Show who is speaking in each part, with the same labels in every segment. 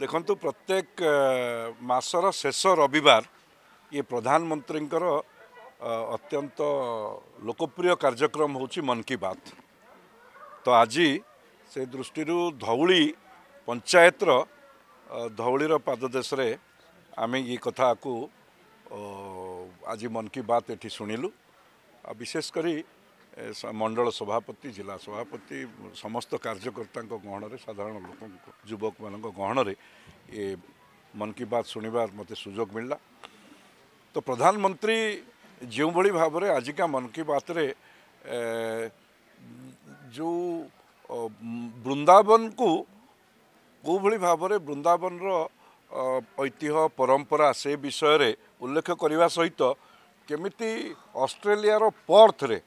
Speaker 1: ଦେଖନ୍ତୁ ପ୍ରତ୍ୟେକ ମାସର ଶେଷ ରବିବାର ଇଏ ପ୍ରଧାନମନ୍ତ୍ରୀଙ୍କର ଅତ୍ୟନ୍ତ ଲୋକପ୍ରିୟ କାର୍ଯ୍ୟକ୍ରମ ହେଉଛି ମନ୍ କି ବାତ୍ ତ ଆଜି ସେ ଦୃଷ୍ଟିରୁ ଧଉଳି ପଞ୍ଚାୟତର ଧଉଳିର ପାଦଦେଶରେ ଆମେ ଏ କଥାକୁ ଆଜି ମନ୍ କି ବାତ୍ ଏଠି ଶୁଣିଲୁ ଆଉ ବିଶେଷ କରି ମଣ୍ଡଳ ସଭାପତି ଜିଲ୍ଲା ସଭାପତି ସମସ୍ତ କାର୍ଯ୍ୟକର୍ତ୍ତାଙ୍କ ଗହଣରେ ସାଧାରଣ ଲୋକଙ୍କ ଯୁବକମାନଙ୍କ ଗହଣରେ ଏ ମନ୍ କି ବାତ୍ ଶୁଣିବାର ମୋତେ ସୁଯୋଗ ମିଳିଲା ତ ପ୍ରଧାନମନ୍ତ୍ରୀ ଯେଉଁଭଳି ଭାବରେ ଆଜିକା ମନ୍ କି ବାତ୍ରେ ଯେଉଁ ବୃନ୍ଦାବନକୁ କେଉଁଭଳି ଭାବରେ ବୃନ୍ଦାବନର ଐତିହ୍ୟ ପରମ୍ପରା ସେ ବିଷୟରେ ଉଲ୍ଲେଖ କରିବା ସହିତ କେମିତି ଅଷ୍ଟ୍ରେଲିଆର ପର୍ଥରେ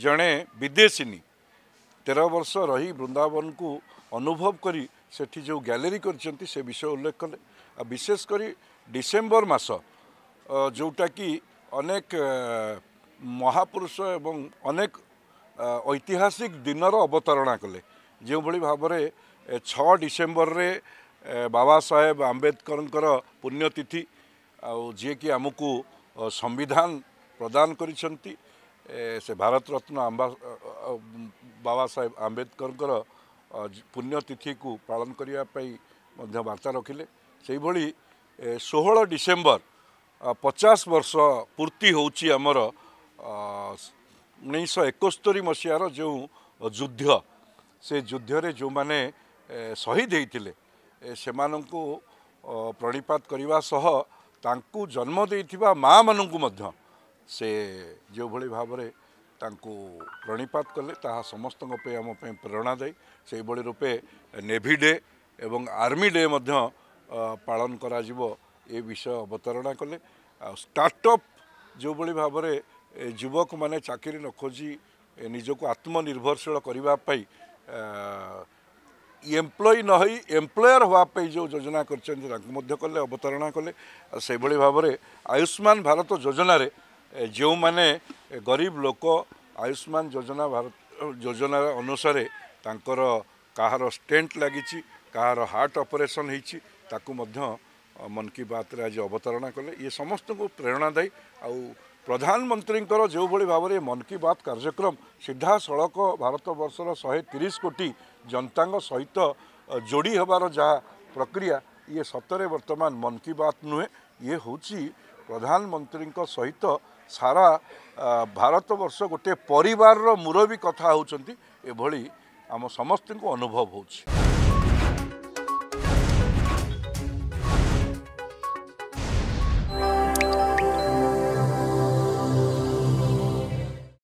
Speaker 1: ଜଣେ ବିଦେଶିନୀ ତେର ବର୍ଷ ରହି ବୃନ୍ଦାବନକୁ ଅନୁଭବ କରି ସେଠି ଯେଉଁ ଗ୍ୟାଲେରୀ କରିଛନ୍ତି ସେ ବିଷୟ ଉଲ୍ଲେଖ କଲେ ଆଉ ବିଶେଷ କରି ଡିସେମ୍ବର ମାସ ଯେଉଁଟାକି ଅନେକ ମହାପୁରୁଷ ଏବଂ ଅନେକ ଐତିହାସିକ ଦିନର ଅବତାରଣା କଲେ ଯେଉଁଭଳି ଭାବରେ ଛଅ ଡିସେମ୍ବରରେ ବାବା ସାହେବ ଆମ୍ବେଦକରଙ୍କର ପୁଣ୍ୟତିଥି ଆଉ ଯିଏକି ଆମକୁ ସମ୍ବିଧାନ ପ୍ରଦାନ କରିଛନ୍ତି ସେ ଭାରତରତ୍ନ ଆମ୍ବା ବାବା ସାହେବ ଆମ୍ବେଦକରଙ୍କର ପୁଣ୍ୟତିଥିକୁ ପାଳନ କରିବା ପାଇଁ ମଧ୍ୟ ବାର୍ତ୍ତା ରଖିଲେ ସେହିଭଳି ଷୋହଳ ଡିସେମ୍ବର ପଚାଶ ବର୍ଷ ପୂର୍ତ୍ତି ହେଉଛି ଆମର ଉଣେଇଶହ ଏକସ୍ତରୀ ମସିହାର ଯେଉଁ ଯୁଦ୍ଧ ସେ ଯୁଦ୍ଧରେ ଯେଉଁମାନେ ଶହୀଦ ହୋଇଥିଲେ ସେମାନଙ୍କୁ ପ୍ରଣିପାତ କରିବା ସହ ତାଙ୍କୁ ଜନ୍ମ ଦେଇଥିବା ମାଆମାନଙ୍କୁ ମଧ୍ୟ ସେ ଯେଉଁଭଳି ଭାବରେ ତାଙ୍କୁ ପ୍ରଣିପାତ କଲେ ତାହା ସମସ୍ତଙ୍କ ପାଇଁ ଆମ ପାଇଁ ପ୍ରେରଣାଦାୟୀ ସେହିଭଳି ରୂପେ ନେଭି ଡେ ଏବଂ ଆର୍ମି ଡେ ମଧ୍ୟ ପାଳନ କରାଯିବ ଏ ବିଷୟ ଅବତାରଣା କଲେ ଆଉ ଷ୍ଟାର୍ଟଅପ୍ ଯେଉଁଭଳି ଭାବରେ ଯୁବକମାନେ ଚାକିରି ନ ଖୋଜି ନିଜକୁ ଆତ୍ମନିର୍ଭରଶୀଳ କରିବା ପାଇଁ ଏମ୍ପ୍ଲୟି ନ ହୋଇ ଏମ୍ପ୍ଲୟର ହେବା ପାଇଁ ଯେଉଁ ଯୋଜନା କରିଛନ୍ତି ତାଙ୍କୁ ମଧ୍ୟ କଲେ ଅବତାରଣା କଲେ ସେଭଳି ଭାବରେ ଆୟୁଷ୍ମାନ ଭାରତ ଯୋଜନାରେ ଯେଉଁମାନେ ଗରିବ ଲୋକ ଆୟୁଷ୍ମାନ ଯୋଜନା ଭାରତ ଯୋଜନା ଅନୁସାରେ ତାଙ୍କର କାହାର ଷ୍ଟେଣ୍ଟ ଲାଗିଛି କାହାର ହାର୍ଟ ଅପରେସନ୍ ହେଇଛି ତାକୁ ମଧ୍ୟ ମନ୍ କି ବାତ୍ରେ ଆଜି ଅବତାରଣା କଲେ ଇଏ ସମସ୍ତଙ୍କୁ ପ୍ରେରଣାଦାୟୀ ଆଉ ପ୍ରଧାନମନ୍ତ୍ରୀଙ୍କର ଯେଉଁଭଳି ଭାବରେ ମନ୍ କି ବାତ୍ କାର୍ଯ୍ୟକ୍ରମ ସିଧାସଳଖ ଭାରତବର୍ଷର ଶହେ ତିରିଶ କୋଟି ଜନତାଙ୍କ ସହିତ ଯୋଡ଼ି ହେବାର ଯାହା ପ୍ରକ୍ରିୟା ଇଏ ସତରେ ବର୍ତ୍ତମାନ ମନ୍ କି ବାତ୍ ନୁହେଁ ଇଏ ହେଉଛି ପ୍ରଧାନମନ୍ତ୍ରୀଙ୍କ ସହିତ ସାରା ଭାରତବର୍ଷ ଗୋଟିଏ ପରିବାରର ମୁରବୀ କଥା ହେଉଛନ୍ତି ଏଭଳି ଆମ ସମସ୍ତଙ୍କୁ ଅନୁଭବ ହେଉଛି